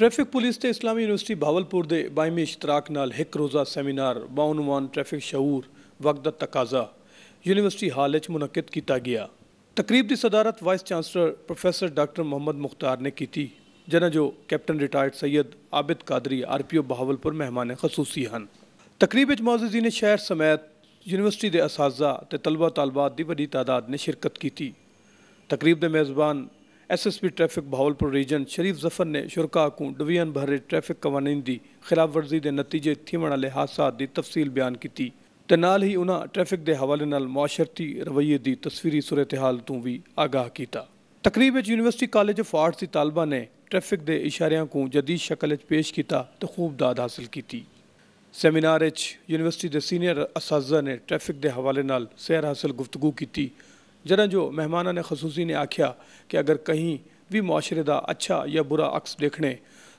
Traffic police ਤੇ ਇਸਲਾਮੀ university ਭਾਵਲਪੁਰ ਦੇ ਬਾਈਮੀ ਇਸ਼ਤਰਾਕ ਨਾਲ ਇੱਕ ਰੋਜ਼ਾ ਸੈਮੀਨਾਰ ਬਾਉਨਵਾਨ ਟ੍ਰੈਫਿਕ ਸ਼ਾਉਰ ਵਕਤ ਦਾ ਤਕਾਜ਼ਾ ਯੂਨੀਵਰਸਿਟੀ ਹਾਲ ਵਿੱਚ ਮੁਨਕਿਤ ਕੀਤਾ ਗਿਆ ਤਕਰੀਬ ਦੀ ਸਦਾਰਤ vice chancellor professor doctor Muhammad Mukhtar ਨੇ ਕੀਤੀ ਜਿਨ੍ਹਾਂ ਜੋ captain retired Syed Abid Qadri RPO Bahawalpur ਮਹਿਮਾਨ ਖਸੂਸੀ ਹਨ ਤਕਰੀਬ ਵਿੱਚ ਮੌਜੂਦੀ ਨੇ ਸ਼ਹਿਰ ਸਮੇਤ ਯੂਨੀਵਰਸਿਟੀ ਦੇ ਅਸਾਜ਼ਾ ਤੇ ਤਲਬਾ ਤਾਲਬਾਤ ਦੀ ਵੱਡੀ ਤਾਦਾਦ ਨੇ ਸ਼ਿਰਕਤ ਕੀਤੀ ਤਕਰੀਬ ਦੇ ਮੇਜ਼ਬਾਨ SSP traffic Bahawalpur region Sharif Zafar ਨੇ ਸ਼ੁਰਕਾ को डिवीजन ਭਰੇ ਟ੍ਰੈਫਿਕ ਕਾਨੂੰਨ ਦੀ खिलाफ वर्जी के नतीजे थियण वाले हादसा की तफसील बयान की ਤੇ ਨਾਲ ਹੀ ਉਹਨਾਂ ਟ੍ਰੈਫਿਕ ਦੇ ਹਵਾਲੇ ਨਾਲ ਮੁਆਸ਼ਰਤੀ ਰਵਈਏ ਦੀ ਤਸਵੀਰੀ ਸੂਰਤ-ਹਾਲ ਤੋਂ ਵੀ ਆਗਾਹ ਕੀਤਾ ਤਕਰੀਬ ਵਿੱਚ ਯੂਨੀਵਰਸਿਟੀ ਕਾਲਜ ਆਫ ਆਰਟਸ ਦੀ ਤਾਲਬਾ ਨੇ ਟ੍ਰੈਫਿਕ ਦੇ ਇਸ਼ਾਰਿਆਂ ਨੂੰ ਜਦੀਦ ਸ਼ਕਲ ਵਿੱਚ ਪੇਸ਼ ਕੀਤਾ ਤੇ ਖੂਬ ਦਾਦ ਹਾਸਲ ਕੀਤੀ ਸੈਮੀਨਾਰ ਵਿੱਚ ਯੂਨੀਵਰਸਿਟੀ ਦੇ ਸੀਨੀਅਰ ਅਸਾਜ਼ਾ ਨੇ ਟ੍ਰੈਫਿਕ ਦੇ ਹਵਾਲੇ ਨਾਲ ਸਹਿਰ ਹਾਸਲ ਗੁਫ਼ਤਗੂ ਕੀਤੀ जरा जो मेहमाना ने खसूसी ने आख्या कि अगर कहीं भी ਮੁਆਸ਼ਰੇ का अच्छा या बुरा अक्स देखने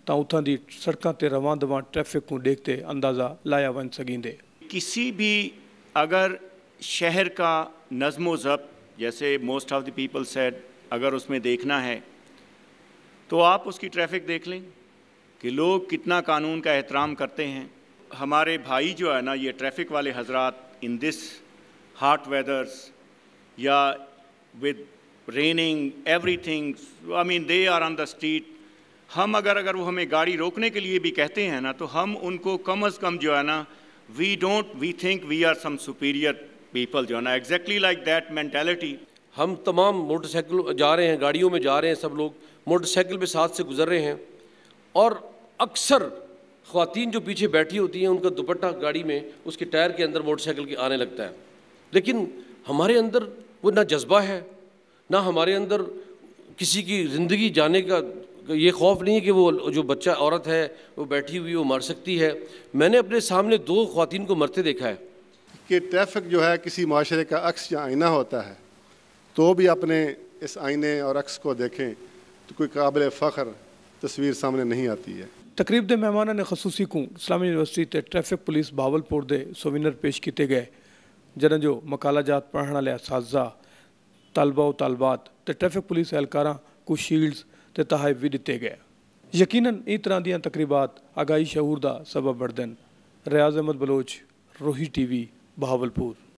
तो ਉਥਾਂ की ਸੜਕਾਂ ਤੇ रवान ਦਵਾਂ ट्रैफिक को देखते अंदाज़ा लाया बन सकेंदे किसी भी अगर शहर का नज़म ज़ब जैसे most of the people said अगर उसमें देखना है तो आप उसकी ट्रैफिक देख लें कि लोग कितना कानून का एहतराम करते हैं हमारे भाई जो है ना ये ट्रैफिक वाले हजरात in this hot weathers yeah, with raining, everything, I mean, they are on the street. हम अगर अगर वो हमें गाड़ी रोकने के लिए भी कहते हैं ना तो हम उनको कम अज़ कम जो है ना we don't we think we are some superior people जो है ना एग्जैक्टली लाइक दैट मैंटेलिटी हम तमाम मोटरसाइकिल जा रहे हैं गाड़ियों में जा रहे हैं सब लोग मोटरसाइकिल पे साथ से गुजर रहे हैं और अक्सर खातन जो पीछे बैठी होती हैं उनका दुपट्टा गाड़ी में उसके टायर के अंदर मोटरसाइकिल के आने लगता है लेकिन हमारे अंदर वो ना जज्बा है ना हमारे अंदर किसी की ज़िंदगी जाने का ये खौफ नहीं है कि वो जो बच्चा औरत है वो बैठी हुई वो मर सकती है मैंने अपने सामने दो खातिन को मरते देखा है कि ट्रैफिक जो है किसी माशरे का अक्स या आईना होता है तो भी अपने इस आईने और अक्स को देखें तो कोई काबिल फ़ख्र तस्वीर सामने नहीं आती है तकरीब के मेहमान ने खसूसी को Islamia university traffic police Bahawalpur के सोविनर पेश किए गए जंहिंजो मकाला जात पढ़ण लाइ साज़ा तलबा तलबात ਤੇ ਟ੍ਰੈਫਿਕ ਪੁਲਿਸ ਅਹਿਲਕਾਰਾਂ ਕੁਝ ਸ਼ੀਲਡਸ ਤੇ ਤਹਾਇਬ ਵੀ ਦਿੱਤੇ ਗਏ ਯਕੀਨਨ ਇਹ ਤਰ੍ਹਾਂ ਦੀਆਂ ਤਕਰੀਬਾਤ ਆਗਾਈ ਸ਼ਹੂਰ ਦਾ ਸਬਬ ਬਣਦਨ ਰਿਆਜ਼ ਅਹਿਮਦ ਬਲੋਚ ਰੋਹੀ ਟੀਵੀ ਬਹਾਵਲਪੁਰ